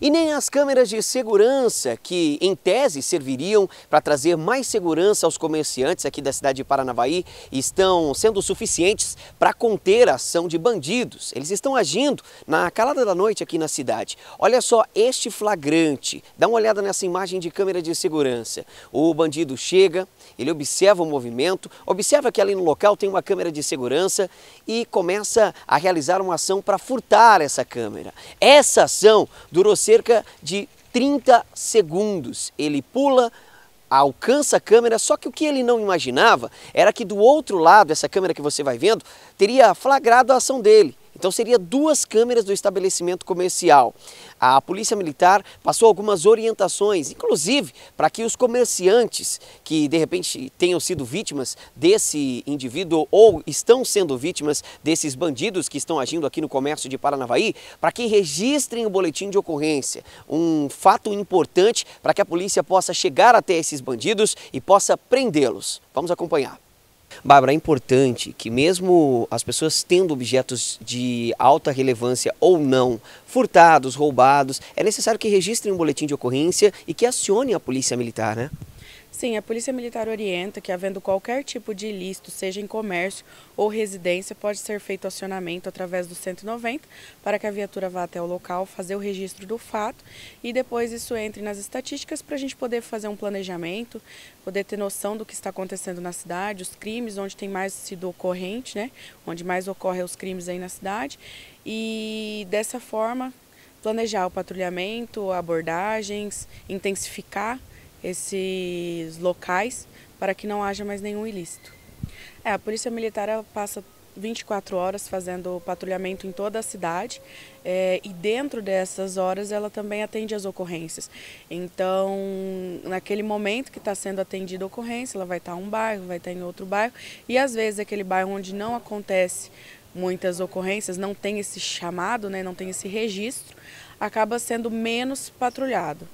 E nem as câmeras de segurança, que em tese serviriam para trazer mais segurança aos comerciantes aqui da cidade de Paranavaí, estão sendo suficientes para conter a ação de bandidos. Eles estão agindo na calada da noite aqui na cidade. Olha só este flagrante. Dá uma olhada nessa imagem de câmera de segurança. O bandido chega, ele observa o movimento, observa que ali no local tem uma câmera de segurança e começa a realizar uma ação para furtar essa câmera. Essa ação durou cerca de 30 segundos. Ele pula, alcança a câmera, só que o que ele não imaginava era que do outro lado, essa câmera que você vai vendo, teria flagrado a ação dele. Então seria duas câmeras do estabelecimento comercial. A Polícia Militar passou algumas orientações, inclusive para que os comerciantes que de repente tenham sido vítimas desse indivíduo ou estão sendo vítimas desses bandidos que estão agindo aqui no comércio de Paranavaí, para que registrem o boletim de ocorrência. Um fato importante para que a polícia possa chegar até esses bandidos e possa prendê-los. Vamos acompanhar. Bárbara, é importante que mesmo as pessoas tendo objetos de alta relevância ou não, furtados, roubados, é necessário que registrem um boletim de ocorrência e que acione a polícia militar, né? Sim, a Polícia Militar orienta que, havendo qualquer tipo de ilícito, seja em comércio ou residência, pode ser feito acionamento através do 190 para que a viatura vá até o local, fazer o registro do fato e depois isso entre nas estatísticas para a gente poder fazer um planejamento, poder ter noção do que está acontecendo na cidade, os crimes, onde tem mais sido ocorrente, né? onde mais ocorrem os crimes aí na cidade e dessa forma planejar o patrulhamento, abordagens, intensificar esses locais para que não haja mais nenhum ilícito. É, a Polícia Militar passa 24 horas fazendo patrulhamento em toda a cidade é, e dentro dessas horas ela também atende as ocorrências. Então, naquele momento que está sendo atendida a ocorrência, ela vai estar tá em um bairro, vai estar tá em outro bairro e às vezes aquele bairro onde não acontece muitas ocorrências, não tem esse chamado, né, não tem esse registro, acaba sendo menos patrulhado.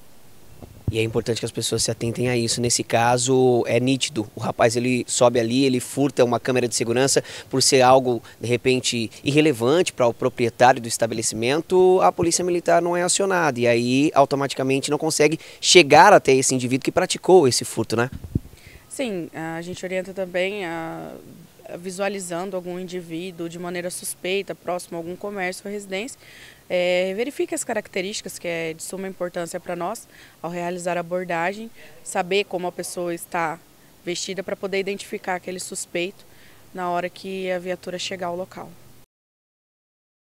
E é importante que as pessoas se atentem a isso. Nesse caso, é nítido. O rapaz ele sobe ali, ele furta uma câmera de segurança por ser algo, de repente, irrelevante para o proprietário do estabelecimento. A polícia militar não é acionada e aí automaticamente não consegue chegar até esse indivíduo que praticou esse furto, né? Sim, a gente orienta também a visualizando algum indivíduo de maneira suspeita, próximo a algum comércio ou residência, é, verifique as características, que é de suma importância para nós, ao realizar a abordagem, saber como a pessoa está vestida para poder identificar aquele suspeito na hora que a viatura chegar ao local.